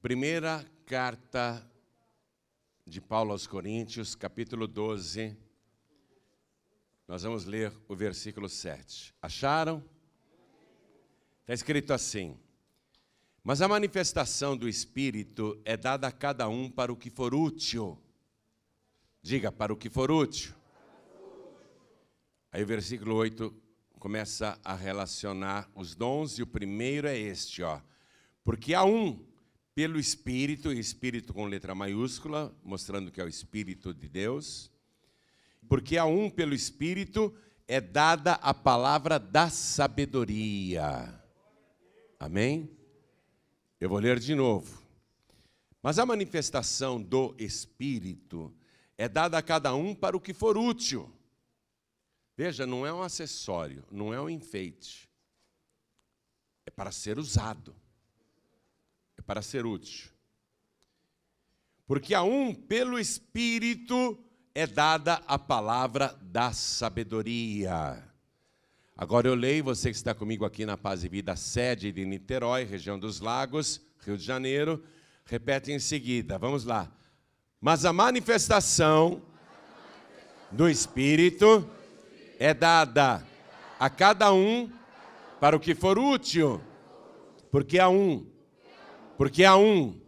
Primeira carta de Paulo aos Coríntios, capítulo 12. Nós vamos ler o versículo 7. Acharam? Está escrito assim: Mas a manifestação do Espírito é dada a cada um para o que for útil. Diga, para o que for útil. Aí o versículo 8 começa a relacionar os dons, e o primeiro é este, ó. Porque há um pelo Espírito, Espírito com letra maiúscula, mostrando que é o Espírito de Deus, porque a um pelo Espírito é dada a palavra da sabedoria. Amém? Eu vou ler de novo. Mas a manifestação do Espírito é dada a cada um para o que for útil. Veja, não é um acessório, não é um enfeite. É para ser usado para ser útil. Porque a um, pelo Espírito, é dada a palavra da sabedoria. Agora eu leio, você que está comigo aqui na Paz e Vida, sede de Niterói, região dos Lagos, Rio de Janeiro. Repete em seguida, vamos lá. Mas a manifestação do Espírito é dada a cada um para o que for útil, porque a um porque a um,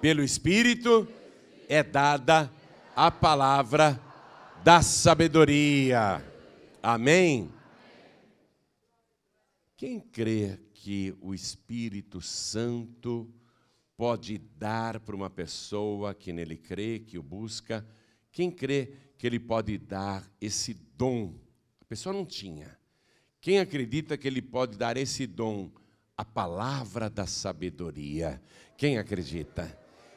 pelo Espírito, é dada a palavra da sabedoria. Amém? Quem crê que o Espírito Santo pode dar para uma pessoa que nele crê, que o busca, quem crê que ele pode dar esse dom? A pessoa não tinha. Quem acredita que ele pode dar esse dom a palavra da sabedoria. Quem acredita?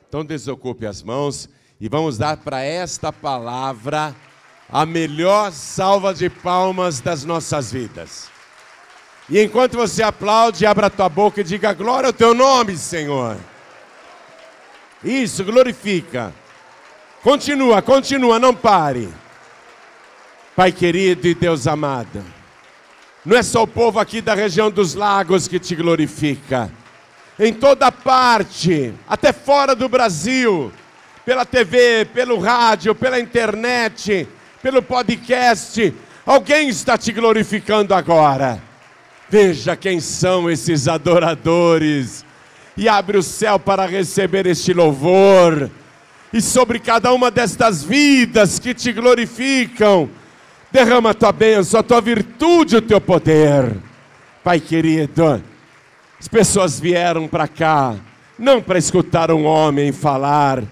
Então desocupe as mãos e vamos dar para esta palavra a melhor salva de palmas das nossas vidas. E enquanto você aplaude, abra tua boca e diga glória ao teu nome, Senhor. Isso, glorifica. Continua, continua, não pare. Pai querido e Deus amado. Não é só o povo aqui da região dos lagos que te glorifica. Em toda parte, até fora do Brasil, pela TV, pelo rádio, pela internet, pelo podcast, alguém está te glorificando agora. Veja quem são esses adoradores e abre o céu para receber este louvor. E sobre cada uma destas vidas que te glorificam, derrama a tua bênção, a tua virtude, o teu poder. Pai querido, as pessoas vieram para cá não para escutar um homem falar,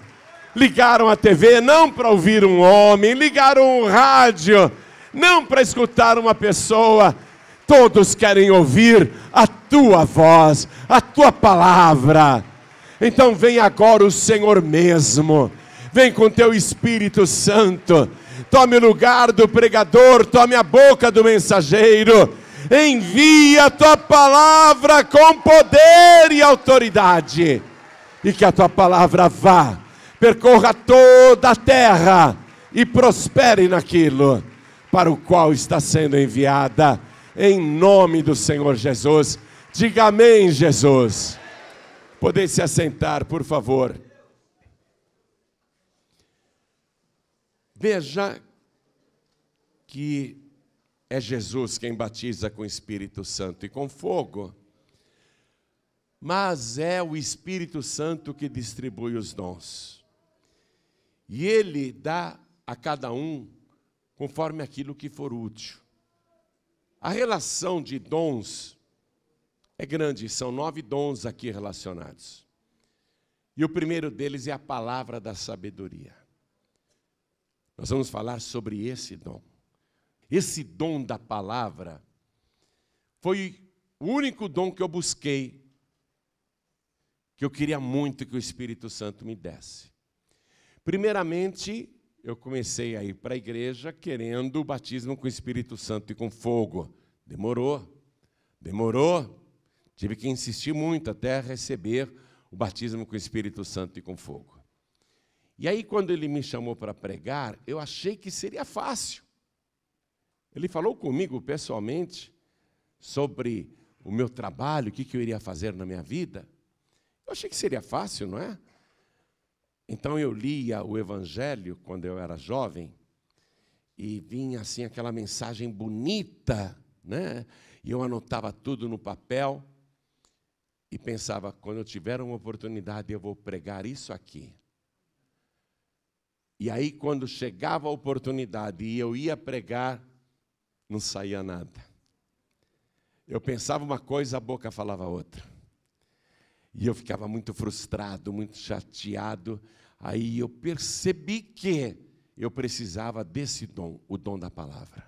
ligaram a TV não para ouvir um homem, ligaram o rádio não para escutar uma pessoa. Todos querem ouvir a tua voz, a tua palavra. Então vem agora o Senhor mesmo. Vem com teu Espírito Santo tome o lugar do pregador, tome a boca do mensageiro. Envia a tua palavra com poder e autoridade, e que a tua palavra vá, percorra toda a terra e prospere naquilo para o qual está sendo enviada, em nome do Senhor Jesus. Diga amém, Jesus. poder se assentar, por favor. Veja que é Jesus quem batiza com o Espírito Santo e com fogo, mas é o Espírito Santo que distribui os dons. E ele dá a cada um conforme aquilo que for útil. A relação de dons é grande, são nove dons aqui relacionados. E o primeiro deles é a palavra da sabedoria. Nós vamos falar sobre esse dom. Esse dom da palavra foi o único dom que eu busquei, que eu queria muito que o Espírito Santo me desse. Primeiramente, eu comecei a ir para a igreja querendo o batismo com o Espírito Santo e com fogo. Demorou, demorou. Tive que insistir muito até receber o batismo com o Espírito Santo e com fogo. E aí, quando ele me chamou para pregar, eu achei que seria fácil. Ele falou comigo pessoalmente sobre o meu trabalho, o que, eu iria fazer na minha vida. Eu achei que seria fácil, não é? Então eu lia o Evangelho quando eu era jovem e vinha assim aquela mensagem bonita, né? E eu anotava tudo no papel e pensava: quando eu tiver uma oportunidade, eu vou pregar isso aqui. E aí, quando chegava a oportunidade e eu ia pregar, não saía nada. Eu pensava uma coisa, a boca falava outra. E eu ficava muito frustrado, muito chateado. Aí eu percebi que eu precisava desse dom, o dom da palavra.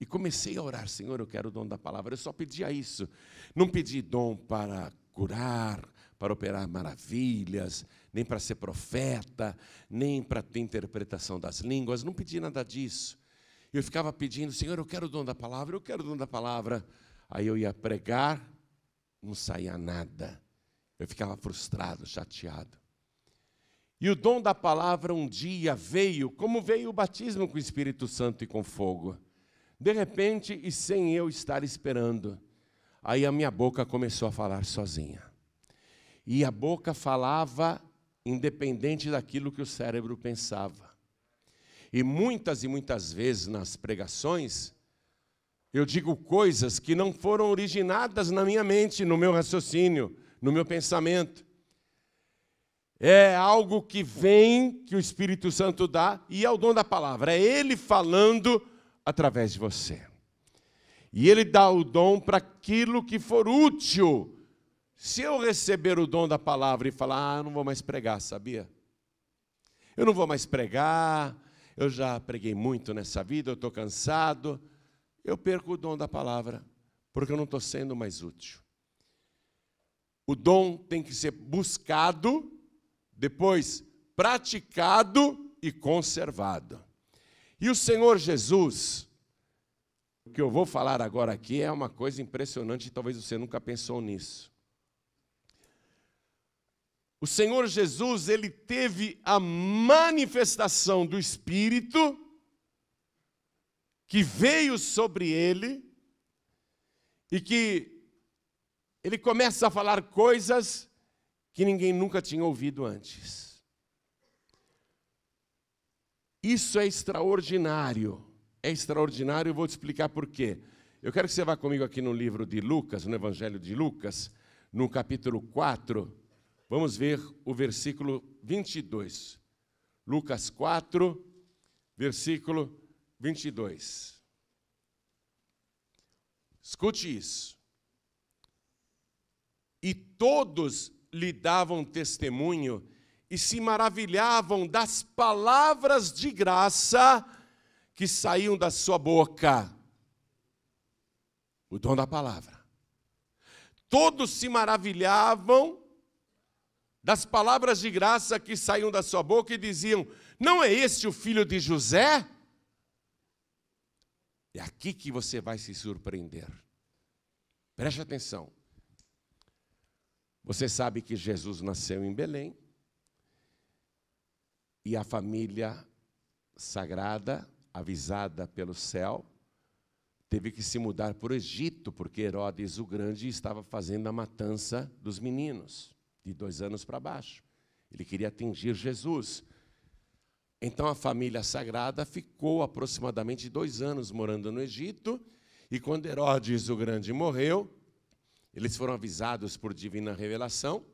E comecei a orar, Senhor, eu quero o dom da palavra. Eu só pedia isso. Não pedi dom para curar, para operar maravilhas, nem para ser profeta, nem para ter interpretação das línguas, não pedi nada disso. Eu ficava pedindo, Senhor, eu quero o dom da palavra, eu quero o dom da palavra. Aí eu ia pregar, não saía nada. Eu ficava frustrado, chateado. E o dom da palavra um dia veio, como veio o batismo com o Espírito Santo e com fogo. De repente, e sem eu estar esperando, aí a minha boca começou a falar sozinha. E a boca falava independente daquilo que o cérebro pensava. E muitas e muitas vezes nas pregações, eu digo coisas que não foram originadas na minha mente, no meu raciocínio, no meu pensamento. É algo que vem, que o Espírito Santo dá, e é o dom da palavra. É Ele falando através de você. E Ele dá o dom para aquilo que for útil se eu receber o dom da palavra e falar, ah, não vou mais pregar, sabia? Eu não vou mais pregar, eu já preguei muito nessa vida, eu estou cansado, eu perco o dom da palavra, porque eu não estou sendo mais útil. O dom tem que ser buscado, depois praticado e conservado. E o Senhor Jesus, o que eu vou falar agora aqui é uma coisa impressionante, talvez você nunca pensou nisso. O Senhor Jesus, ele teve a manifestação do Espírito que veio sobre ele e que ele começa a falar coisas que ninguém nunca tinha ouvido antes. Isso é extraordinário. É extraordinário, eu vou te explicar por quê. Eu quero que você vá comigo aqui no livro de Lucas, no Evangelho de Lucas, no capítulo 4 Vamos ver o versículo 22. Lucas 4, versículo 22. Escute isso. E todos lhe davam testemunho e se maravilhavam das palavras de graça que saíam da sua boca. O dom da palavra. Todos se maravilhavam das palavras de graça que saíam da sua boca e diziam: Não é este o filho de José? É aqui que você vai se surpreender. Preste atenção. Você sabe que Jesus nasceu em Belém e a família sagrada, avisada pelo céu, teve que se mudar para o Egito, porque Herodes o Grande estava fazendo a matança dos meninos de dois anos para baixo. Ele queria atingir Jesus. Então a família sagrada ficou aproximadamente dois anos morando no Egito, e quando Herodes o Grande morreu, eles foram avisados por divina revelação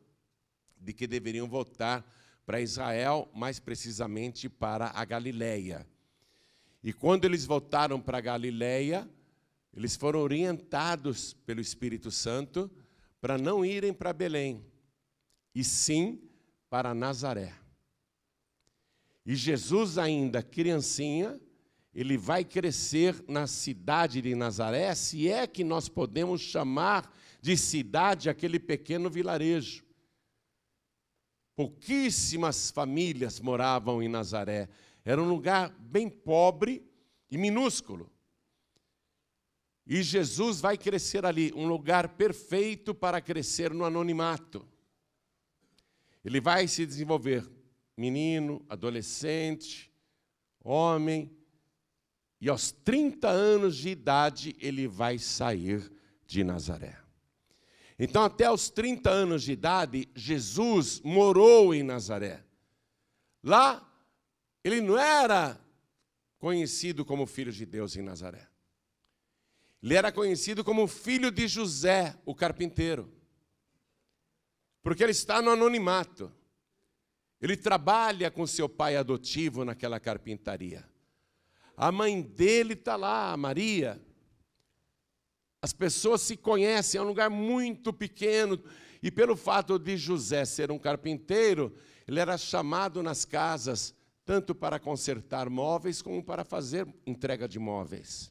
de que deveriam voltar para Israel, mais precisamente para a Galileia. E quando eles voltaram para a Galileia, eles foram orientados pelo Espírito Santo para não irem para Belém, e sim para Nazaré. E Jesus, ainda criancinha, ele vai crescer na cidade de Nazaré, se é que nós podemos chamar de cidade aquele pequeno vilarejo. Pouquíssimas famílias moravam em Nazaré. Era um lugar bem pobre e minúsculo. E Jesus vai crescer ali, um lugar perfeito para crescer no anonimato. Ele vai se desenvolver menino, adolescente, homem, e aos 30 anos de idade ele vai sair de Nazaré. Então, até os 30 anos de idade, Jesus morou em Nazaré. Lá, ele não era conhecido como filho de Deus em Nazaré. Ele era conhecido como filho de José, o carpinteiro porque ele está no anonimato. Ele trabalha com seu pai adotivo naquela carpintaria. A mãe dele está lá, a Maria. As pessoas se conhecem, é um lugar muito pequeno. E pelo fato de José ser um carpinteiro, ele era chamado nas casas, tanto para consertar móveis, como para fazer entrega de móveis.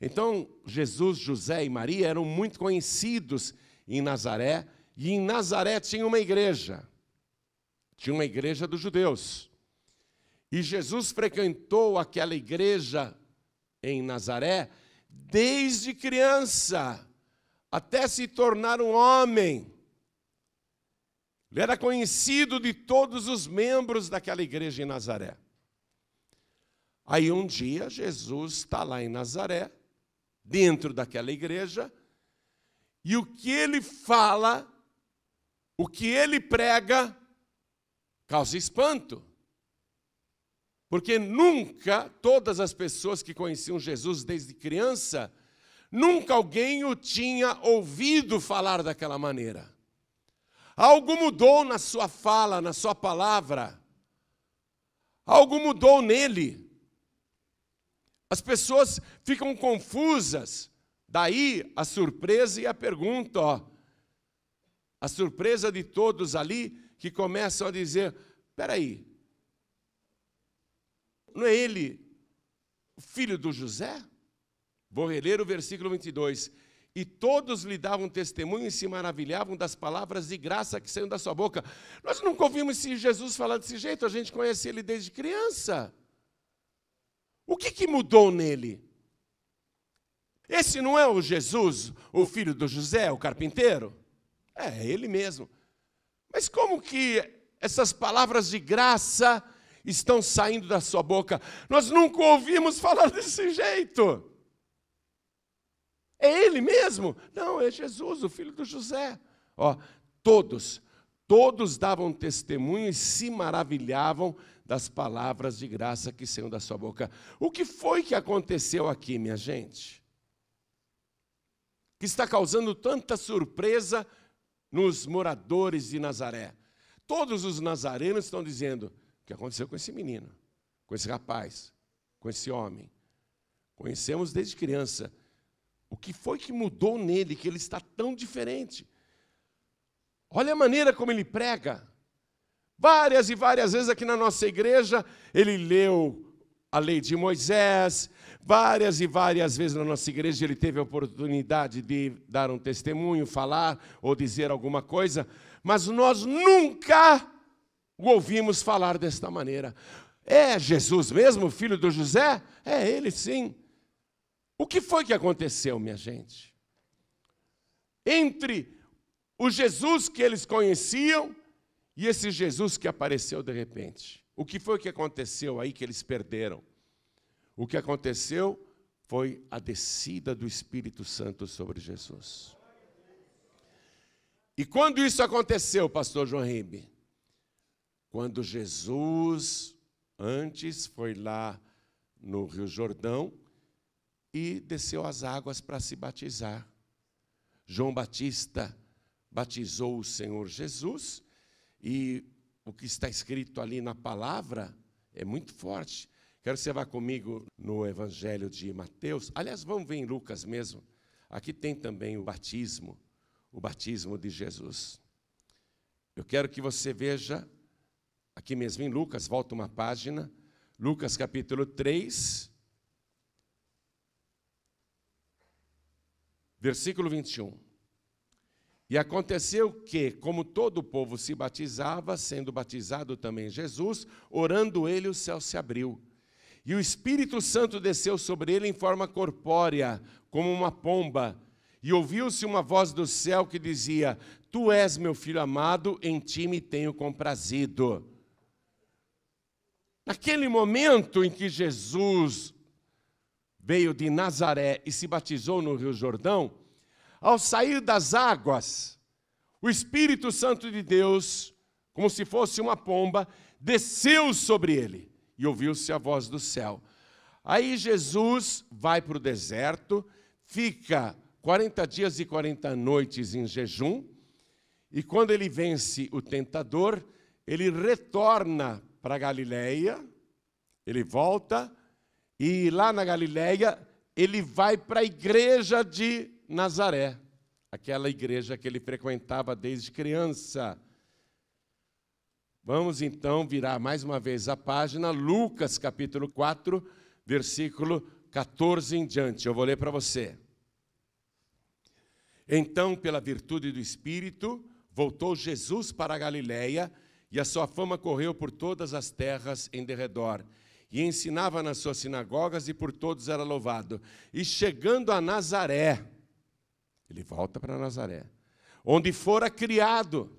Então, Jesus, José e Maria eram muito conhecidos em Nazaré e em Nazaré tinha uma igreja. Tinha uma igreja dos judeus. E Jesus frequentou aquela igreja em Nazaré desde criança, até se tornar um homem. Ele era conhecido de todos os membros daquela igreja em Nazaré. Aí um dia Jesus está lá em Nazaré, dentro daquela igreja, e o que ele fala o que ele prega causa espanto. Porque nunca todas as pessoas que conheciam Jesus desde criança, nunca alguém o tinha ouvido falar daquela maneira. Algo mudou na sua fala, na sua palavra. Algo mudou nele. As pessoas ficam confusas. Daí a surpresa e a pergunta, ó, a surpresa de todos ali que começam a dizer: peraí, não é ele filho do José? Vou reler o versículo 22. E todos lhe davam testemunho e se maravilhavam das palavras de graça que saíam da sua boca. Nós nunca ouvimos Jesus falar desse jeito, a gente conhece ele desde criança. O que, que mudou nele? Esse não é o Jesus, o filho do José, o carpinteiro? É, ele mesmo. Mas como que essas palavras de graça estão saindo da sua boca? Nós nunca ouvimos falar desse jeito. É ele mesmo? Não, é Jesus, o filho do José. Ó, todos, todos davam testemunho e se maravilhavam das palavras de graça que saíam da sua boca. O que foi que aconteceu aqui, minha gente? Que está causando tanta surpresa nos moradores de Nazaré. Todos os nazarenos estão dizendo: o que aconteceu com esse menino, com esse rapaz, com esse homem? Conhecemos desde criança. O que foi que mudou nele que ele está tão diferente? Olha a maneira como ele prega. Várias e várias vezes aqui na nossa igreja, ele leu a lei de Moisés. Várias e várias vezes na nossa igreja ele teve a oportunidade de dar um testemunho, falar ou dizer alguma coisa, mas nós nunca o ouvimos falar desta maneira. É Jesus mesmo, filho do José? É ele sim. O que foi que aconteceu, minha gente? Entre o Jesus que eles conheciam e esse Jesus que apareceu de repente. O que foi que aconteceu aí que eles perderam? O que aconteceu foi a descida do Espírito Santo sobre Jesus. E quando isso aconteceu, pastor João Ribe? Quando Jesus antes foi lá no Rio Jordão e desceu as águas para se batizar. João Batista batizou o Senhor Jesus e o que está escrito ali na palavra é muito forte. Quero que você vá comigo no Evangelho de Mateus. Aliás, vamos ver em Lucas mesmo. Aqui tem também o batismo, o batismo de Jesus. Eu quero que você veja, aqui mesmo em Lucas, volta uma página, Lucas capítulo 3, versículo 21. E aconteceu que, como todo o povo se batizava, sendo batizado também Jesus, orando ele, o céu se abriu. E o Espírito Santo desceu sobre ele em forma corpórea, como uma pomba. E ouviu-se uma voz do céu que dizia: Tu és meu filho amado, em ti me tenho comprazido. Naquele momento em que Jesus veio de Nazaré e se batizou no Rio Jordão, ao sair das águas, o Espírito Santo de Deus, como se fosse uma pomba, desceu sobre ele e ouviu-se a voz do céu. Aí Jesus vai para o deserto, fica 40 dias e 40 noites em jejum, e quando ele vence o tentador, ele retorna para Galiléia, ele volta, e lá na Galiléia ele vai para a igreja de Nazaré, aquela igreja que ele frequentava desde criança. Vamos então virar mais uma vez a página, Lucas capítulo 4, versículo 14 em diante. Eu vou ler para você. Então, pela virtude do Espírito, voltou Jesus para a Galiléia, e a sua fama correu por todas as terras em derredor. E ensinava nas suas sinagogas, e por todos era louvado. E chegando a Nazaré, ele volta para Nazaré, onde fora criado.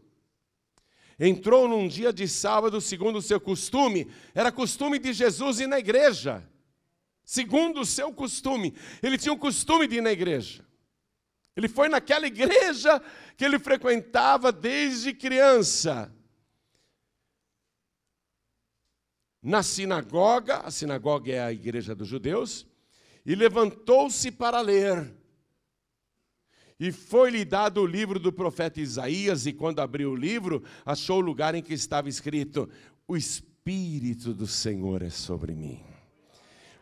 Entrou num dia de sábado, segundo o seu costume, era costume de Jesus ir na igreja. Segundo o seu costume, ele tinha o costume de ir na igreja. Ele foi naquela igreja que ele frequentava desde criança. Na sinagoga, a sinagoga é a igreja dos judeus, e levantou-se para ler. E foi-lhe dado o livro do profeta Isaías, e quando abriu o livro, achou o lugar em que estava escrito: O Espírito do Senhor é sobre mim,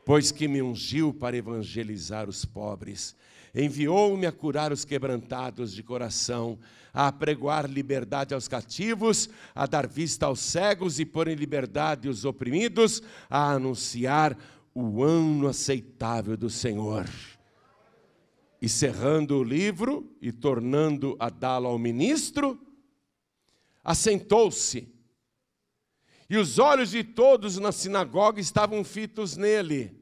pois que me ungiu para evangelizar os pobres, enviou-me a curar os quebrantados de coração, a pregoar liberdade aos cativos, a dar vista aos cegos e pôr em liberdade os oprimidos, a anunciar o ano aceitável do Senhor e cerrando o livro e tornando a dá-lo ao ministro, assentou-se. E os olhos de todos na sinagoga estavam fitos nele.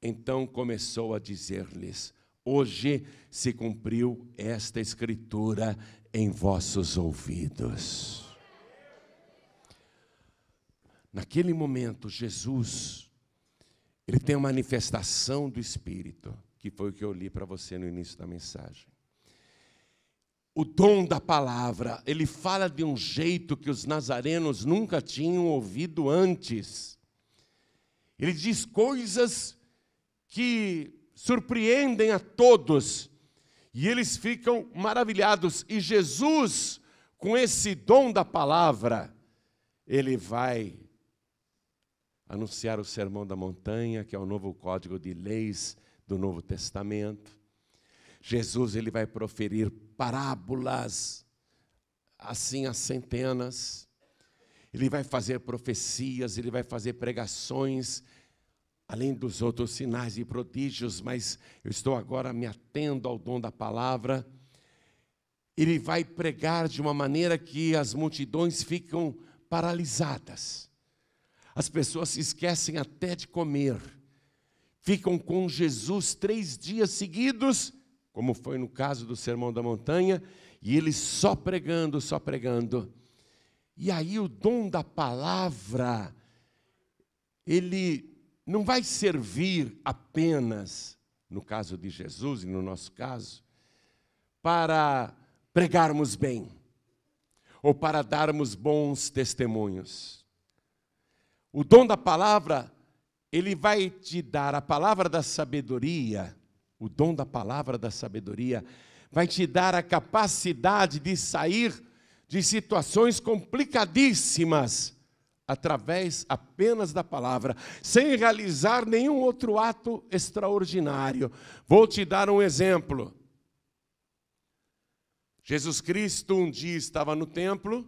Então começou a dizer-lhes: Hoje se cumpriu esta escritura em vossos ouvidos. Naquele momento, Jesus, ele tem a manifestação do Espírito que foi o que eu li para você no início da mensagem. O dom da palavra, ele fala de um jeito que os nazarenos nunca tinham ouvido antes. Ele diz coisas que surpreendem a todos e eles ficam maravilhados. E Jesus, com esse dom da palavra, ele vai anunciar o Sermão da Montanha, que é o novo código de leis do Novo Testamento. Jesus ele vai proferir parábolas assim as centenas. Ele vai fazer profecias, ele vai fazer pregações, além dos outros sinais e prodígios, mas eu estou agora me atendo ao dom da palavra. Ele vai pregar de uma maneira que as multidões ficam paralisadas. As pessoas se esquecem até de comer ficam com Jesus três dias seguidos, como foi no caso do Sermão da Montanha, e eles só pregando, só pregando. E aí o dom da palavra, ele não vai servir apenas, no caso de Jesus e no nosso caso, para pregarmos bem ou para darmos bons testemunhos. O dom da palavra ele vai te dar a palavra da sabedoria, o dom da palavra da sabedoria, vai te dar a capacidade de sair de situações complicadíssimas através apenas da palavra, sem realizar nenhum outro ato extraordinário. Vou te dar um exemplo. Jesus Cristo um dia estava no templo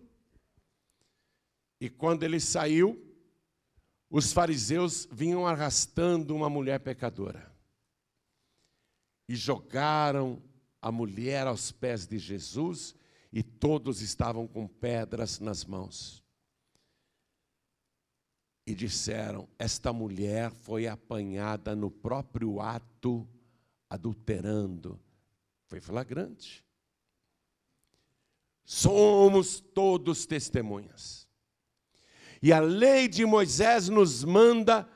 e quando ele saiu, os fariseus vinham arrastando uma mulher pecadora e jogaram a mulher aos pés de Jesus e todos estavam com pedras nas mãos. E disseram: Esta mulher foi apanhada no próprio ato adulterando. Foi flagrante. Somos todos testemunhas. E a lei de Moisés nos manda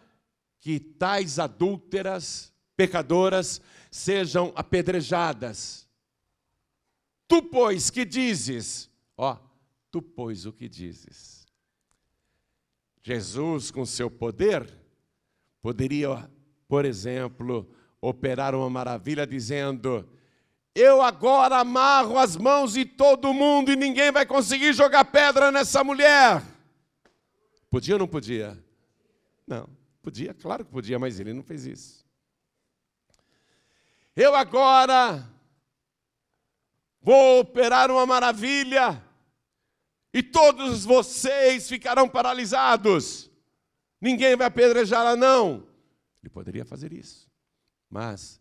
que tais adúlteras, pecadoras, sejam apedrejadas. Tu, pois, que dizes? Ó, tu, pois, o que dizes? Jesus, com seu poder, poderia, por exemplo, operar uma maravilha dizendo: Eu agora amarro as mãos de todo mundo e ninguém vai conseguir jogar pedra nessa mulher. Podia ou não podia? Não, podia, claro que podia, mas ele não fez isso. Eu agora vou operar uma maravilha e todos vocês ficarão paralisados. Ninguém vai apedrejá-la, não. Ele poderia fazer isso, mas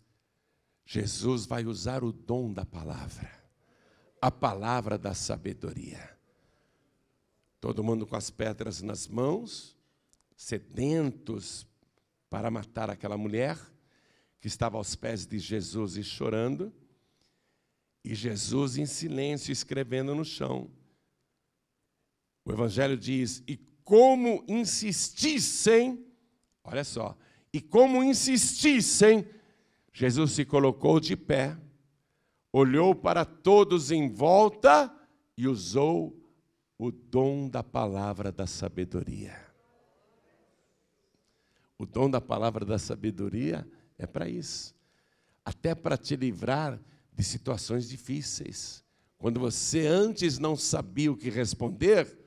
Jesus vai usar o dom da palavra, a palavra da sabedoria todo mundo com as pedras nas mãos, sedentos para matar aquela mulher que estava aos pés de Jesus e chorando, e Jesus em silêncio escrevendo no chão. O Evangelho diz: E como insistissem, olha só, e como insistissem, Jesus se colocou de pé, olhou para todos em volta e usou o dom da palavra da sabedoria. O dom da palavra da sabedoria é para isso até para te livrar de situações difíceis. Quando você antes não sabia o que responder,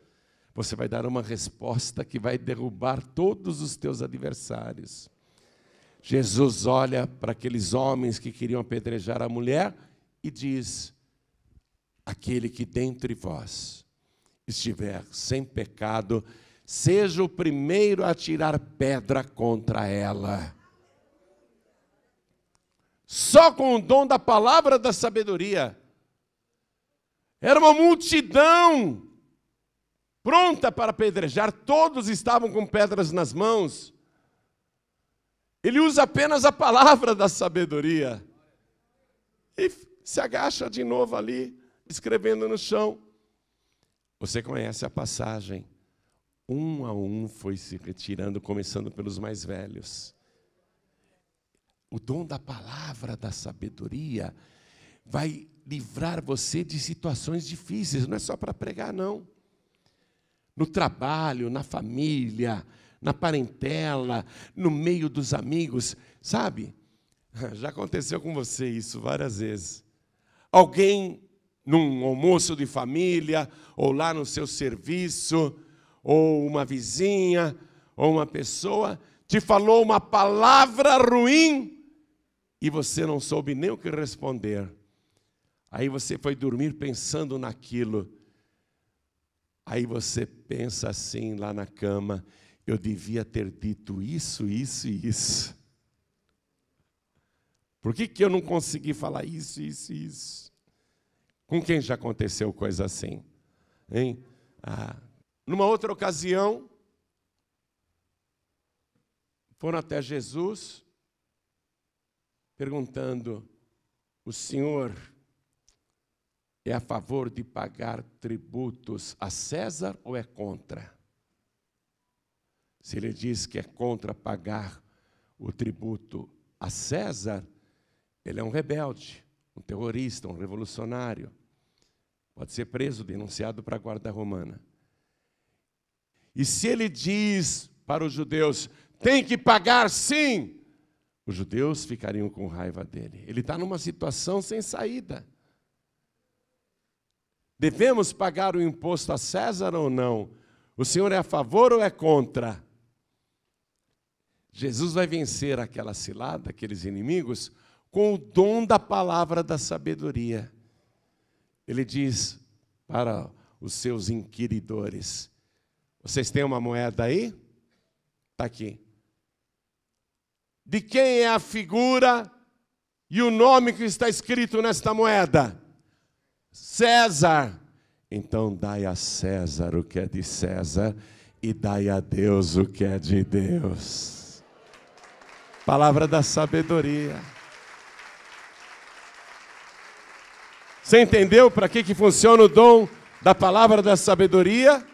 você vai dar uma resposta que vai derrubar todos os teus adversários. Jesus olha para aqueles homens que queriam apedrejar a mulher e diz: Aquele que dentre vós estiver sem pecado, seja o primeiro a tirar pedra contra ela. Só com o dom da palavra da sabedoria. Era uma multidão pronta para apedrejar, todos estavam com pedras nas mãos. Ele usa apenas a palavra da sabedoria. E se agacha de novo ali, escrevendo no chão. Você conhece a passagem. Um a um foi se retirando, começando pelos mais velhos. O dom da palavra, da sabedoria, vai livrar você de situações difíceis, não é só para pregar, não. No trabalho, na família, na parentela, no meio dos amigos, sabe? Já aconteceu com você isso várias vezes. Alguém num almoço de família, ou lá no seu serviço, ou uma vizinha, ou uma pessoa te falou uma palavra ruim e você não soube nem o que responder. Aí você foi dormir pensando naquilo. Aí você pensa assim lá na cama: eu devia ter dito isso, isso e isso. Por que, que eu não consegui falar isso, isso e isso? Com quem já aconteceu coisa assim? Hein? Ah. Numa outra ocasião, foram até Jesus, perguntando: O senhor é a favor de pagar tributos a César ou é contra? Se ele diz que é contra pagar o tributo a César, ele é um rebelde, um terrorista, um revolucionário. Pode ser preso, denunciado para a guarda romana. E se ele diz para os judeus: tem que pagar sim, os judeus ficariam com raiva dele. Ele está numa situação sem saída. Devemos pagar o imposto a César ou não? O Senhor é a favor ou é contra? Jesus vai vencer aquela cilada, aqueles inimigos, com o dom da palavra da sabedoria. Ele diz para os seus inquiridores: Vocês têm uma moeda aí? Está aqui. De quem é a figura e o nome que está escrito nesta moeda? César. Então dai a César o que é de César e dai a Deus o que é de Deus. Palavra da sabedoria. Você entendeu para que, que funciona o dom da palavra da sabedoria?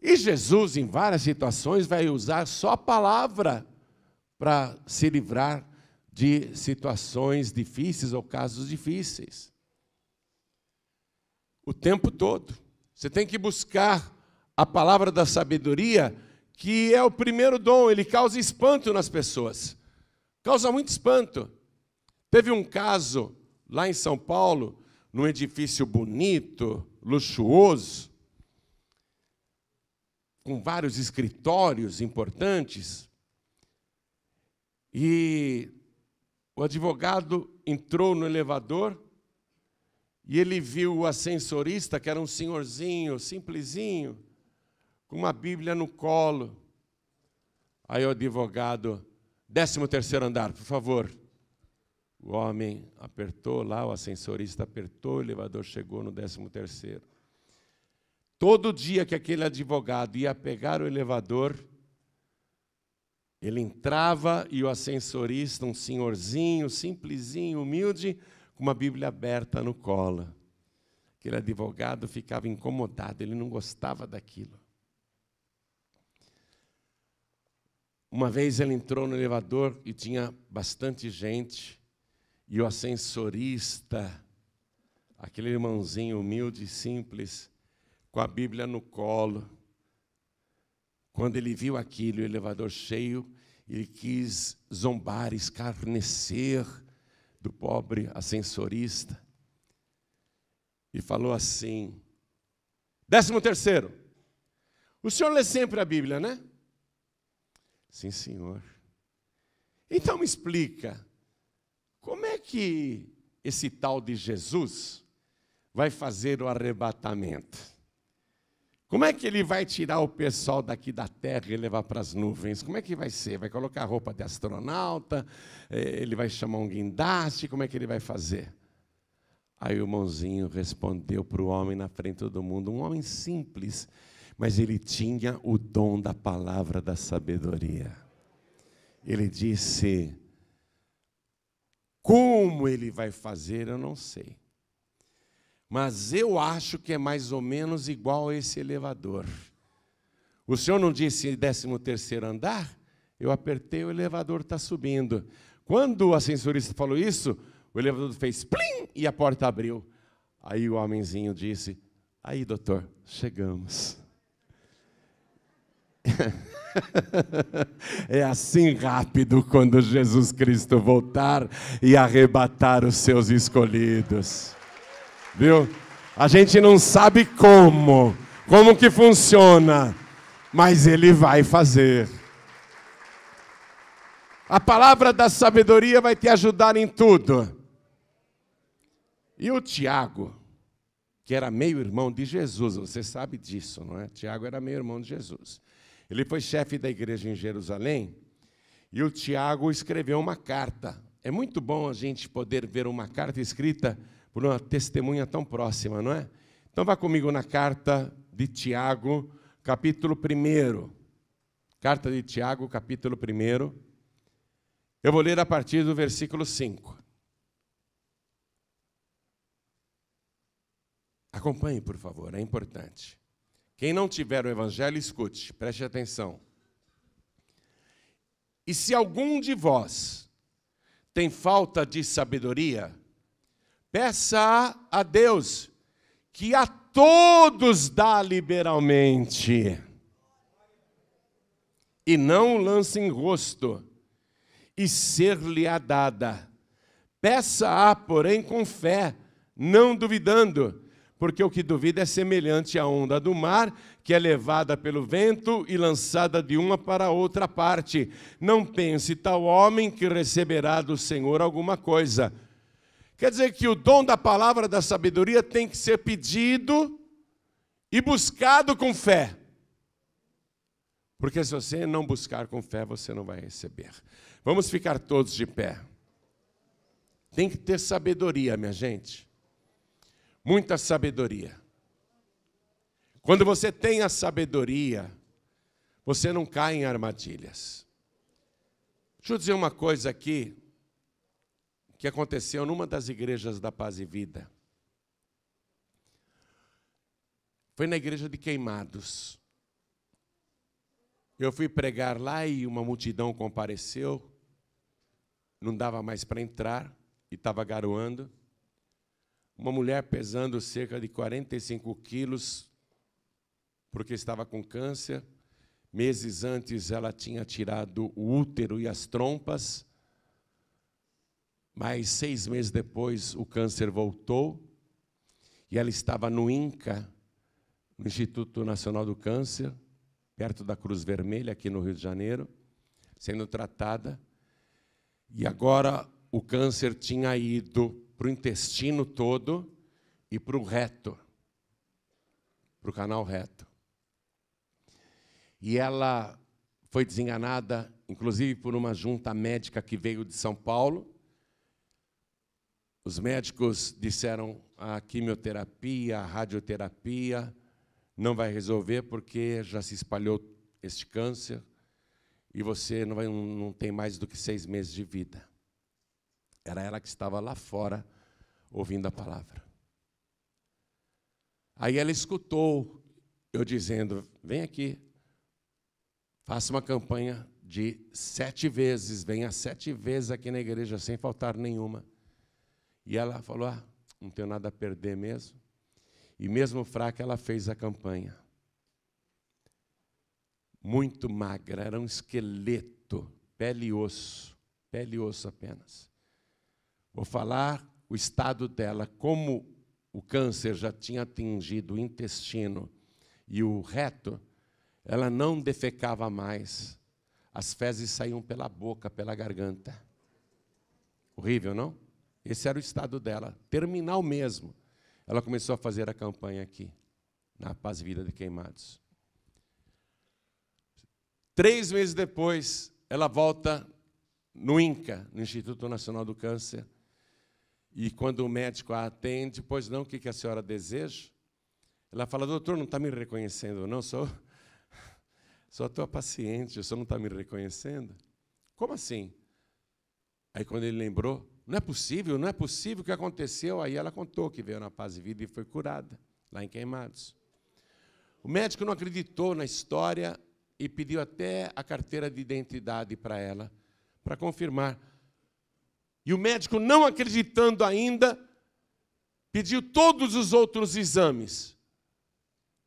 E Jesus, em várias situações, vai usar só a palavra para se livrar de situações difíceis ou casos difíceis. O tempo todo. Você tem que buscar a palavra da sabedoria, que é o primeiro dom, ele causa espanto nas pessoas. Causa muito espanto. Teve um caso lá em São Paulo, num edifício bonito, luxuoso, com vários escritórios importantes, e o advogado entrou no elevador e ele viu o ascensorista, que era um senhorzinho, simplesinho, com uma Bíblia no colo. Aí o advogado, décimo terceiro andar, por favor. O homem apertou lá, o ascensorista apertou, o elevador chegou no 13 terceiro. Todo dia que aquele advogado ia pegar o elevador, ele entrava e o ascensorista, um senhorzinho, simplesinho, humilde, com uma Bíblia aberta no colo. Aquele advogado ficava incomodado, ele não gostava daquilo. Uma vez ele entrou no elevador e tinha bastante gente. E o ascensorista, aquele irmãozinho humilde e simples, com a Bíblia no colo, quando ele viu aquilo, o elevador cheio, ele quis zombar, escarnecer do pobre ascensorista. E falou assim: décimo terceiro, o senhor lê sempre a Bíblia, né? Sim, senhor. Então me explica, como é que esse tal de Jesus vai fazer o arrebatamento? Como é que ele vai tirar o pessoal daqui da terra e levar para as nuvens? Como é que vai ser? Vai colocar a roupa de astronauta? É, ele vai chamar um guindaste? Como é que ele vai fazer? Aí o mãozinho respondeu para o homem na frente do mundo, um homem simples, mas ele tinha o dom da palavra da sabedoria. Ele disse: como ele vai fazer, eu não sei. Mas eu acho que é mais ou menos igual a esse elevador. O senhor não disse 13 terceiro andar? Eu apertei, o elevador está subindo. Quando o ascensorista falou isso, o elevador fez plim e a porta abriu. Aí o homenzinho disse: Aí, doutor, chegamos. é assim rápido quando Jesus Cristo voltar e arrebatar os seus escolhidos. Viu? A gente não sabe como, como que funciona, mas ele vai fazer. A palavra da sabedoria vai te ajudar em tudo. E o Tiago, que era meio irmão de Jesus, você sabe disso, não é? Tiago era meio irmão de Jesus. Ele foi chefe da igreja em Jerusalém e o Tiago escreveu uma carta. É muito bom a gente poder ver uma carta escrita por uma testemunha tão próxima, não é? Então vá comigo na carta de Tiago, capítulo 1. Carta de Tiago, capítulo 1. Eu vou ler a partir do versículo 5. Acompanhe, por favor, é importante. Quem não tiver o evangelho, escute, preste atenção. E se algum de vós tem falta de sabedoria, peça a Deus, que a todos dá liberalmente. E não lance em rosto, e ser-lhe-á dada. Peça-a, porém, com fé, não duvidando porque o que duvida é semelhante à onda do mar, que é levada pelo vento e lançada de uma para outra parte. Não pense tal homem que receberá do Senhor alguma coisa. Quer dizer que o dom da palavra da sabedoria tem que ser pedido e buscado com fé. Porque se você não buscar com fé, você não vai receber. Vamos ficar todos de pé. Tem que ter sabedoria, minha gente muita sabedoria. Quando você tem a sabedoria, você não cai em armadilhas. Deixa eu dizer uma coisa aqui que aconteceu numa das igrejas da Paz e Vida. Foi na igreja de Queimados. Eu fui pregar lá e uma multidão compareceu. Não dava mais para entrar e estava garoando. Uma mulher pesando cerca de 45 quilos, porque estava com câncer. Meses antes ela tinha tirado o útero e as trompas, mas seis meses depois o câncer voltou e ela estava no INCA, no Instituto Nacional do Câncer, perto da Cruz Vermelha, aqui no Rio de Janeiro, sendo tratada. E agora o câncer tinha ido para o intestino todo e para o reto, para o canal reto. E ela foi desenganada, inclusive por uma junta médica que veio de São Paulo. Os médicos disseram a quimioterapia, a radioterapia não vai resolver porque já se espalhou este câncer e você não, vai, não tem mais do que seis meses de vida. Era ela que estava lá fora ouvindo a palavra. Aí ela escutou eu dizendo: vem aqui, faça uma campanha de sete vezes, venha sete vezes aqui na igreja sem faltar nenhuma. E ela falou: ah, não tenho nada a perder mesmo. E mesmo fraca, ela fez a campanha. Muito magra, era um esqueleto, pele e osso, pele e osso apenas. Vou falar o estado dela, como o câncer já tinha atingido o intestino e o reto, ela não defecava mais. As fezes saíam pela boca, pela garganta. Horrível, não? Esse era o estado dela, terminal mesmo. Ela começou a fazer a campanha aqui, na Paz Vida de Queimados. Três meses depois, ela volta no INCA, no Instituto Nacional do Câncer, e quando o médico a atende, pois não, o que a senhora deseja? Ela fala, doutor, não está me reconhecendo, não? Sou, sou a tua paciente, o senhor não está me reconhecendo? Como assim? Aí quando ele lembrou, não é possível, não é possível o que aconteceu. Aí ela contou que veio na paz e vida e foi curada, lá em Queimados. O médico não acreditou na história e pediu até a carteira de identidade para ela, para confirmar. E o médico, não acreditando ainda, pediu todos os outros exames.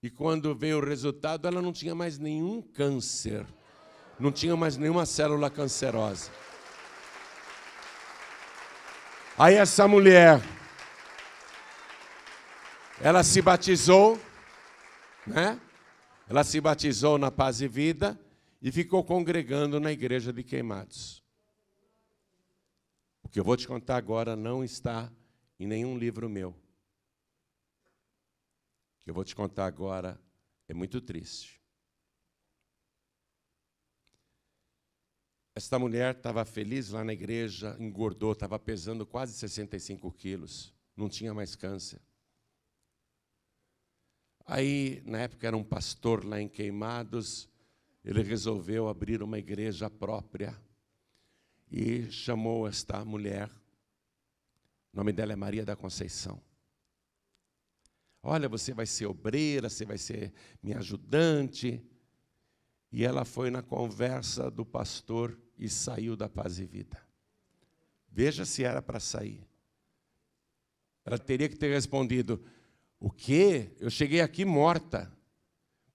E quando veio o resultado, ela não tinha mais nenhum câncer, não tinha mais nenhuma célula cancerosa. Aí essa mulher, ela se batizou, né? Ela se batizou na paz e vida e ficou congregando na igreja de Queimados que eu vou te contar agora não está em nenhum livro meu. O que eu vou te contar agora é muito triste. Esta mulher estava feliz lá na igreja, engordou, estava pesando quase 65 quilos, não tinha mais câncer. Aí, na época, era um pastor lá em Queimados, ele resolveu abrir uma igreja própria e chamou esta mulher, o nome dela é Maria da Conceição. Olha, você vai ser obreira, você vai ser minha ajudante. E ela foi na conversa do pastor e saiu da paz e vida. Veja se era para sair. Ela teria que ter respondido: O quê? Eu cheguei aqui morta.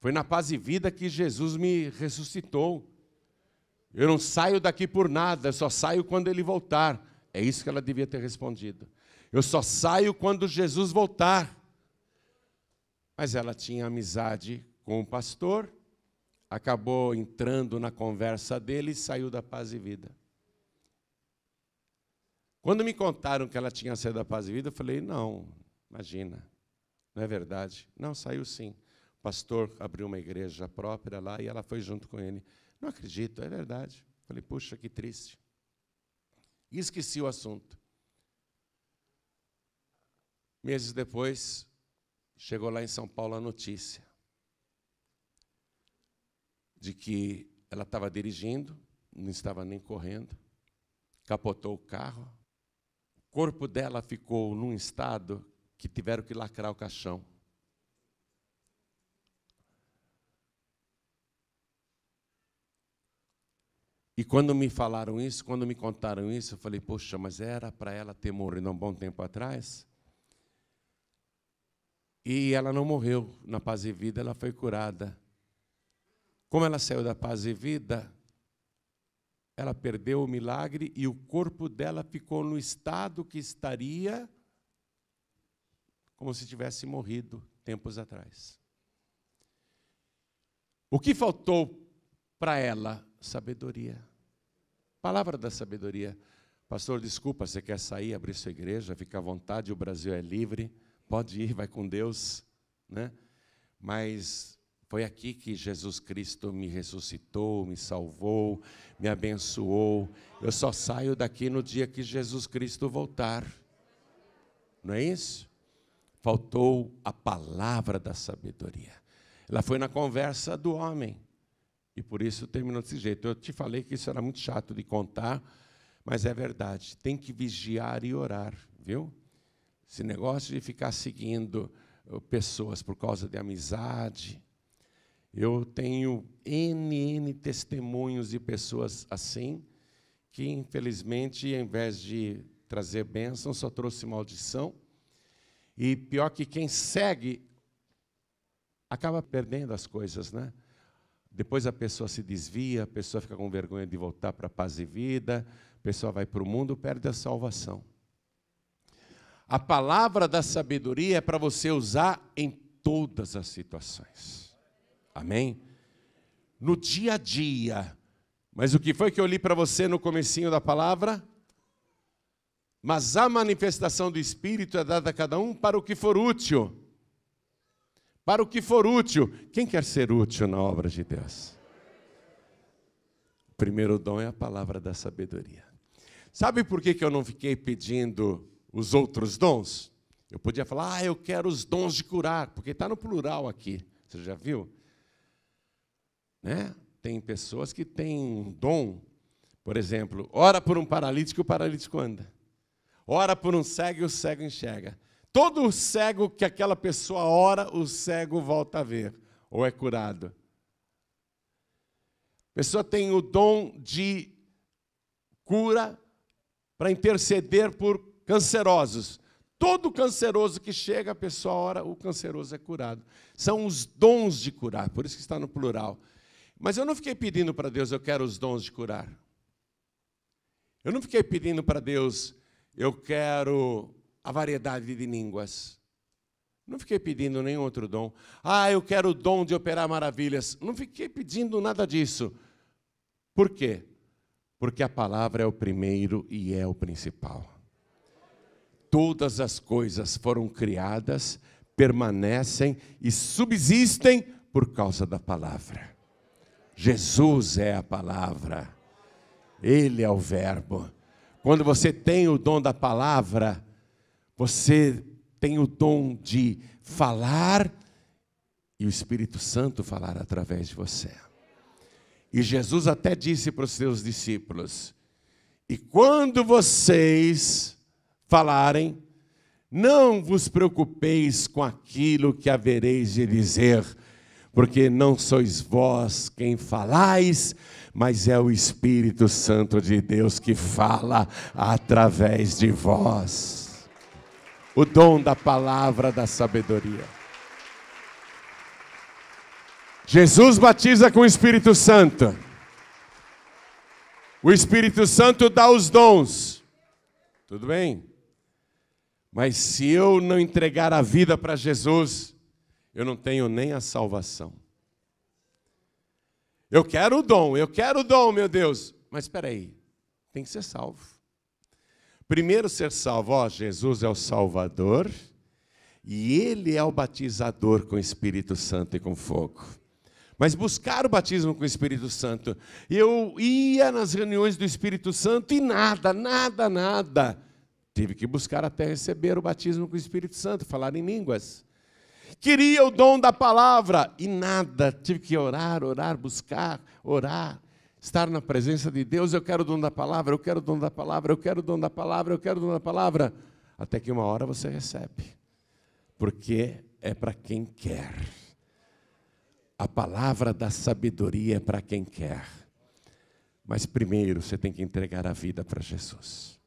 Foi na paz e vida que Jesus me ressuscitou. Eu não saio daqui por nada, eu só saio quando ele voltar. É isso que ela devia ter respondido. Eu só saio quando Jesus voltar. Mas ela tinha amizade com o pastor, acabou entrando na conversa dele e saiu da paz e vida. Quando me contaram que ela tinha saído da paz e vida, eu falei: não, imagina, não é verdade. Não, saiu sim. O pastor abriu uma igreja própria lá e ela foi junto com ele. Não acredito, é verdade. Falei, puxa, que triste. E esqueci o assunto. Meses depois, chegou lá em São Paulo a notícia de que ela estava dirigindo, não estava nem correndo, capotou o carro, o corpo dela ficou num estado que tiveram que lacrar o caixão. E quando me falaram isso, quando me contaram isso, eu falei: Poxa, mas era para ela ter morrido há um bom tempo atrás? E ela não morreu na paz e vida, ela foi curada. Como ela saiu da paz e vida, ela perdeu o milagre e o corpo dela ficou no estado que estaria como se tivesse morrido tempos atrás. O que faltou para ela sabedoria. Palavra da sabedoria. Pastor, desculpa, você quer sair, abrir sua igreja, fica à vontade, o Brasil é livre, pode ir, vai com Deus, né? Mas foi aqui que Jesus Cristo me ressuscitou, me salvou, me abençoou. Eu só saio daqui no dia que Jesus Cristo voltar. Não é isso? Faltou a palavra da sabedoria. Ela foi na conversa do homem. E por isso terminou desse jeito. Eu te falei que isso era muito chato de contar, mas é verdade. Tem que vigiar e orar, viu? Esse negócio de ficar seguindo uh, pessoas por causa de amizade. Eu tenho N, N testemunhos de pessoas assim, que infelizmente, em vez de trazer bênção, só trouxe maldição. E pior que quem segue acaba perdendo as coisas, né? Depois a pessoa se desvia, a pessoa fica com vergonha de voltar para a paz e vida, a pessoa vai para o mundo, perde a salvação. A palavra da sabedoria é para você usar em todas as situações. Amém? No dia a dia. Mas o que foi que eu li para você no comecinho da palavra? Mas a manifestação do Espírito é dada a cada um para o que for útil para o que for útil. Quem quer ser útil na obra de Deus? O primeiro dom é a palavra da sabedoria. Sabe por que eu não fiquei pedindo os outros dons? Eu podia falar, ah, eu quero os dons de curar, porque está no plural aqui. Você já viu? Né? Tem pessoas que têm um dom, por exemplo, ora por um paralítico, o paralítico anda. Ora por um cego o cego enxerga. Todo cego que aquela pessoa ora, o cego volta a ver ou é curado. A pessoa tem o dom de cura para interceder por cancerosos. Todo canceroso que chega, a pessoa ora, o canceroso é curado. São os dons de curar, por isso que está no plural. Mas eu não fiquei pedindo para Deus, eu quero os dons de curar. Eu não fiquei pedindo para Deus, eu quero a variedade de línguas. Não fiquei pedindo nenhum outro dom. Ah, eu quero o dom de operar maravilhas. Não fiquei pedindo nada disso. Por quê? Porque a palavra é o primeiro e é o principal. Todas as coisas foram criadas, permanecem e subsistem por causa da palavra. Jesus é a palavra. Ele é o verbo. Quando você tem o dom da palavra, você tem o dom de falar e o Espírito Santo falar através de você. E Jesus até disse para os seus discípulos: E quando vocês falarem, não vos preocupeis com aquilo que havereis de dizer, porque não sois vós quem falais, mas é o Espírito Santo de Deus que fala através de vós o dom da palavra da sabedoria. Jesus batiza com o Espírito Santo. O Espírito Santo dá os dons. Tudo bem? Mas se eu não entregar a vida para Jesus, eu não tenho nem a salvação. Eu quero o dom, eu quero o dom, meu Deus. Mas espera aí, tem que ser salvo. Primeiro ser salvo, ó, Jesus é o Salvador e Ele é o batizador com o Espírito Santo e com fogo. Mas buscar o batismo com o Espírito Santo. Eu ia nas reuniões do Espírito Santo e nada, nada, nada. Tive que buscar até receber o batismo com o Espírito Santo, falar em línguas. Queria o dom da palavra e nada. Tive que orar, orar, buscar, orar estar na presença de Deus, eu quero o dom da palavra, eu quero o dom da palavra, eu quero o dom da palavra, eu quero o dom da palavra, até que uma hora você recebe, porque é para quem quer. A palavra da sabedoria é para quem quer. Mas primeiro você tem que entregar a vida para Jesus.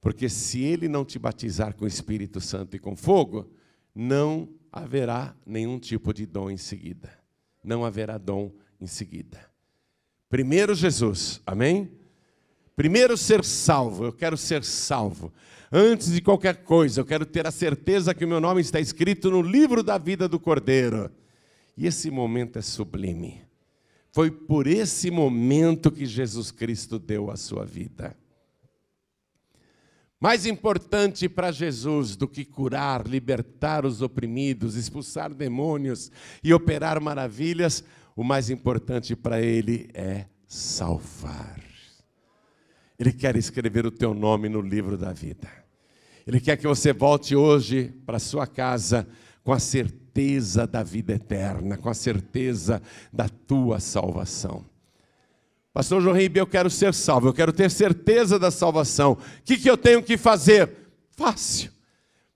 Porque se ele não te batizar com o Espírito Santo e com fogo, não haverá nenhum tipo de dom em seguida. Não haverá dom em seguida. Primeiro Jesus, amém? Primeiro ser salvo, eu quero ser salvo. Antes de qualquer coisa, eu quero ter a certeza que o meu nome está escrito no livro da vida do Cordeiro. E esse momento é sublime. Foi por esse momento que Jesus Cristo deu a sua vida. Mais importante para Jesus do que curar, libertar os oprimidos, expulsar demônios e operar maravilhas o mais importante para ele é salvar. Ele quer escrever o teu nome no livro da vida. Ele quer que você volte hoje para sua casa com a certeza da vida eterna, com a certeza da tua salvação. Pastor João Ribeiro, eu quero ser salvo, eu quero ter certeza da salvação. O que, que eu tenho que fazer? Fácil.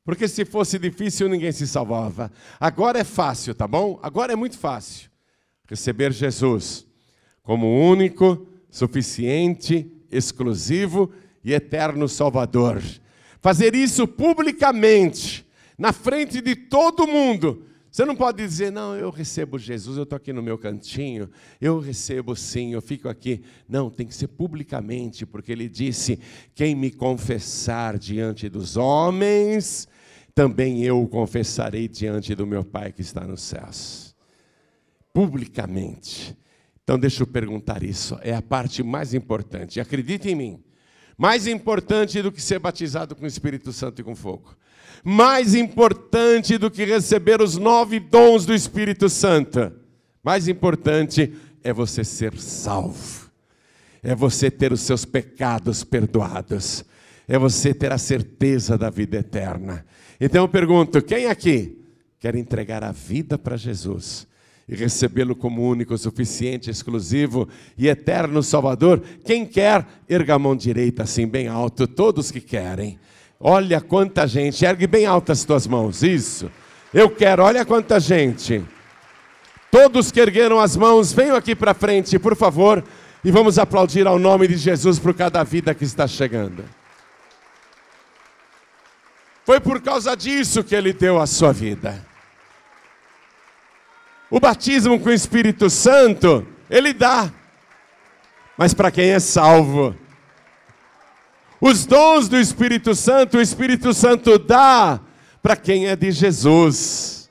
Porque se fosse difícil, ninguém se salvava. Agora é fácil, tá bom? Agora é muito fácil receber Jesus como único, suficiente, exclusivo e eterno Salvador. Fazer isso publicamente, na frente de todo mundo. Você não pode dizer, não, eu recebo Jesus, eu estou aqui no meu cantinho, eu recebo sim, eu fico aqui. Não, tem que ser publicamente, porque ele disse: quem me confessar diante dos homens, também eu o confessarei diante do meu Pai que está nos céus publicamente. Então, deixa eu perguntar isso, é a parte mais importante. Acredite em mim. Mais importante do que ser batizado com o Espírito Santo e com fogo. Mais importante do que receber os nove dons do Espírito Santo. Mais importante é você ser salvo. É você ter os seus pecados perdoados. É você ter a certeza da vida eterna. Então eu pergunto: quem aqui quer entregar a vida para Jesus? e recebê-lo como único, suficiente, exclusivo e eterno Salvador. Quem quer, erga a mão direita assim, bem alto, todos que querem. Olha quanta gente, ergue bem alto as tuas mãos, isso. Eu quero, olha quanta gente. Todos que ergueram as mãos, venham aqui para frente, por favor, e vamos aplaudir ao nome de Jesus por cada vida que está chegando. Foi por causa disso que ele deu a sua vida. O batismo com o Espírito Santo, ele dá. Mas para quem é salvo, os dons do Espírito Santo, o Espírito Santo dá para quem é de Jesus.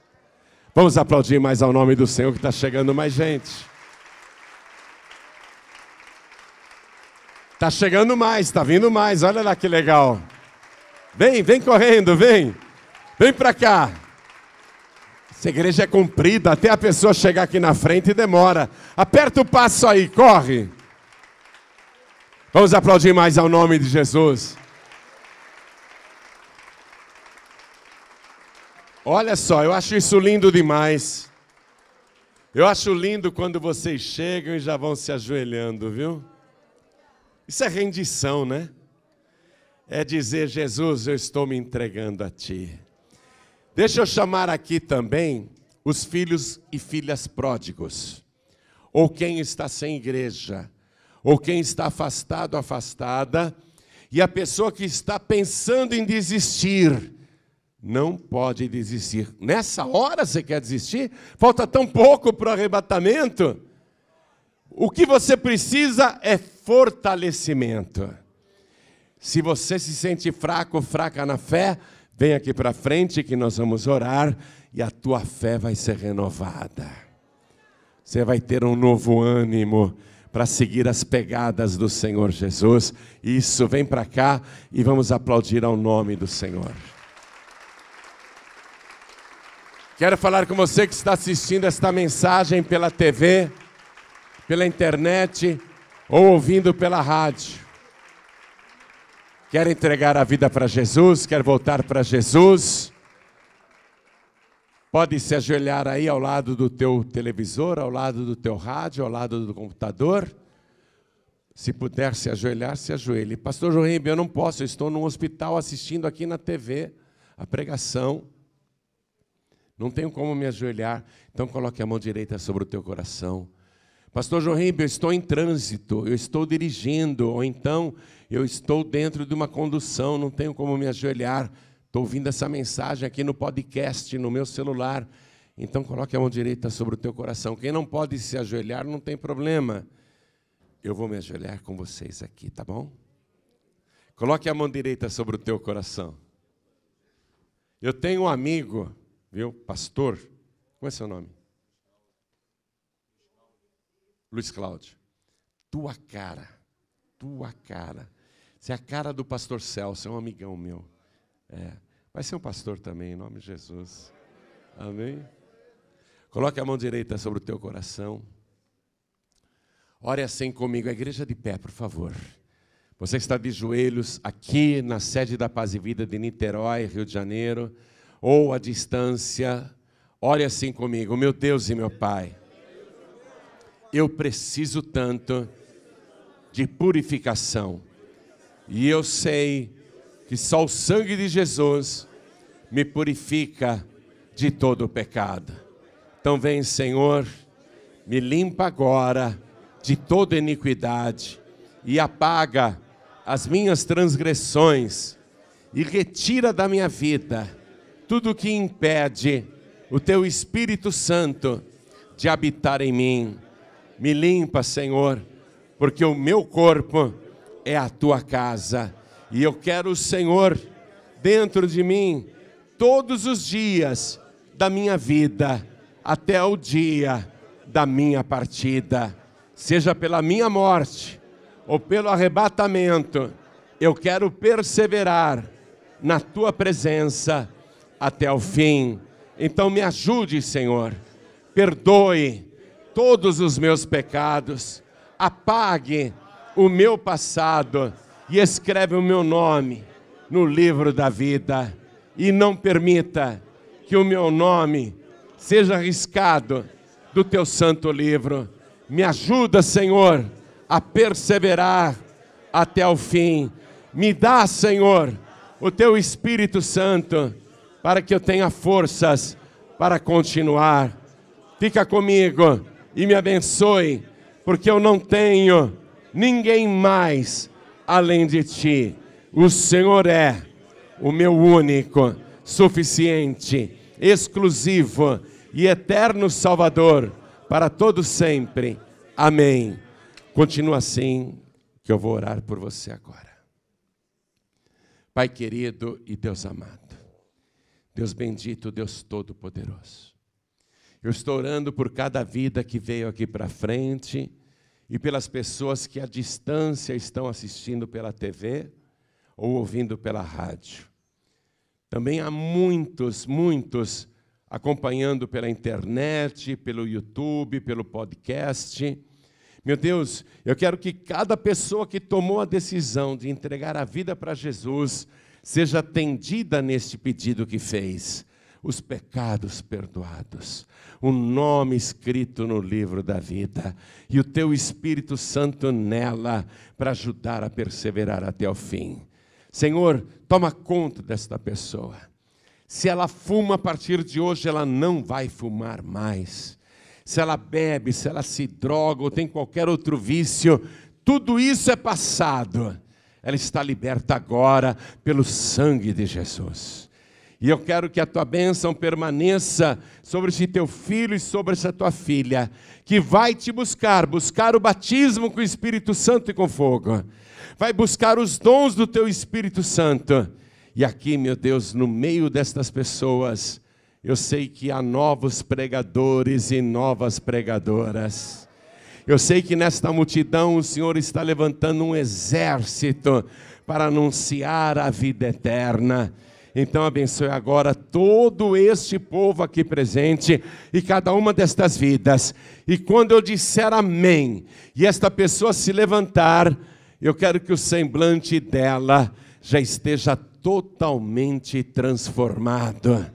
Vamos aplaudir mais ao nome do Senhor que está chegando mais gente. Está chegando mais, está vindo mais, olha lá que legal. Vem, vem correndo, vem. Vem para cá. Essa igreja é comprida, até a pessoa chegar aqui na frente demora. Aperta o passo aí, corre. Vamos aplaudir mais ao nome de Jesus. Olha só, eu acho isso lindo demais. Eu acho lindo quando vocês chegam e já vão se ajoelhando, viu? Isso é rendição, né? É dizer, Jesus, eu estou me entregando a Ti. Deixa eu chamar aqui também os filhos e filhas pródigos, ou quem está sem igreja, ou quem está afastado, afastada, e a pessoa que está pensando em desistir, não pode desistir. Nessa hora você quer desistir? Falta tão pouco para o arrebatamento. O que você precisa é fortalecimento. Se você se sente fraco, fraca na fé, Vem aqui para frente que nós vamos orar e a tua fé vai ser renovada. Você vai ter um novo ânimo para seguir as pegadas do Senhor Jesus. Isso, vem para cá e vamos aplaudir ao nome do Senhor. Quero falar com você que está assistindo esta mensagem pela TV, pela internet ou ouvindo pela rádio. Quer entregar a vida para Jesus? Quer voltar para Jesus? Pode se ajoelhar aí ao lado do teu televisor, ao lado do teu rádio, ao lado do computador. Se puder se ajoelhar, se ajoelhe. Pastor João eu não posso, eu estou num hospital assistindo aqui na TV a pregação. Não tenho como me ajoelhar. Então coloque a mão direita sobre o teu coração. Pastor João eu estou em trânsito, eu estou dirigindo, ou então eu estou dentro de uma condução, não tenho como me ajoelhar, estou ouvindo essa mensagem aqui no podcast, no meu celular. Então coloque a mão direita sobre o teu coração. Quem não pode se ajoelhar, não tem problema. Eu vou me ajoelhar com vocês aqui, tá bom? Coloque a mão direita sobre o teu coração. Eu tenho um amigo, viu, pastor, como é seu nome? Luiz Cláudio. Tua cara, tua cara. Você é a cara do pastor Celso, é um amigão meu. É. Vai ser um pastor também, em nome de Jesus. Amém? Coloque a mão direita sobre o teu coração. Ore assim comigo, a igreja de pé, por favor. Você que está de joelhos aqui na sede da Paz e Vida de Niterói, Rio de Janeiro, ou à distância, ore assim comigo, meu Deus e meu Pai. Eu preciso tanto de purificação e eu sei que só o sangue de Jesus me purifica de todo o pecado. Então vem, Senhor, me limpa agora de toda iniquidade e apaga as minhas transgressões e retira da minha vida tudo que impede o teu Espírito Santo de habitar em mim. Me limpa, Senhor, porque o meu corpo é a tua casa. E eu quero o Senhor dentro de mim todos os dias da minha vida, até o dia da minha partida, seja pela minha morte ou pelo arrebatamento. Eu quero perseverar na tua presença até o fim. Então me ajude, Senhor. Perdoe todos os meus pecados. Apague o meu passado e escreve o meu nome no livro da vida. E não permita que o meu nome seja arriscado do teu santo livro. Me ajuda, Senhor, a perseverar até o fim. Me dá, Senhor, o teu Espírito Santo para que eu tenha forças para continuar. Fica comigo e me abençoe, porque eu não tenho ninguém mais além de ti. O Senhor é o meu único, suficiente, exclusivo e eterno Salvador para todo sempre. Amém. Continua assim que eu vou orar por você agora. Pai querido e Deus amado. Deus bendito, Deus todo poderoso. Eu estou orando por cada vida que veio aqui para frente e pelas pessoas que à distância estão assistindo pela TV ou ouvindo pela rádio. Também há muitos, muitos acompanhando pela internet, pelo YouTube, pelo podcast. Meu Deus, eu quero que cada pessoa que tomou a decisão de entregar a vida para Jesus seja atendida neste pedido que fez os pecados perdoados, o nome escrito no livro da vida e o teu Espírito Santo nela para ajudar a perseverar até o fim. Senhor, toma conta desta pessoa. Se ela fuma a partir de hoje, ela não vai fumar mais. Se ela bebe, se ela se droga ou tem qualquer outro vício, tudo isso é passado. Ela está liberta agora pelo sangue de Jesus. E eu quero que a tua bênção permaneça sobre esse teu filho e sobre essa tua filha, que vai te buscar, buscar o batismo com o Espírito Santo e com fogo. Vai buscar os dons do teu Espírito Santo. E aqui, meu Deus, no meio destas pessoas, eu sei que há novos pregadores e novas pregadoras. Eu sei que nesta multidão o Senhor está levantando um exército para anunciar a vida eterna. Então abençoe agora todo este povo aqui presente e cada uma destas vidas. E quando eu disser amém e esta pessoa se levantar, eu quero que o semblante dela já esteja totalmente transformado.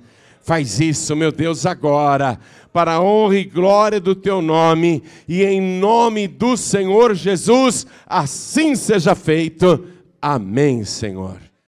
Faz isso, meu Deus, agora, para a honra e glória do teu nome, e em nome do Senhor Jesus, assim seja feito. Amém, Senhor.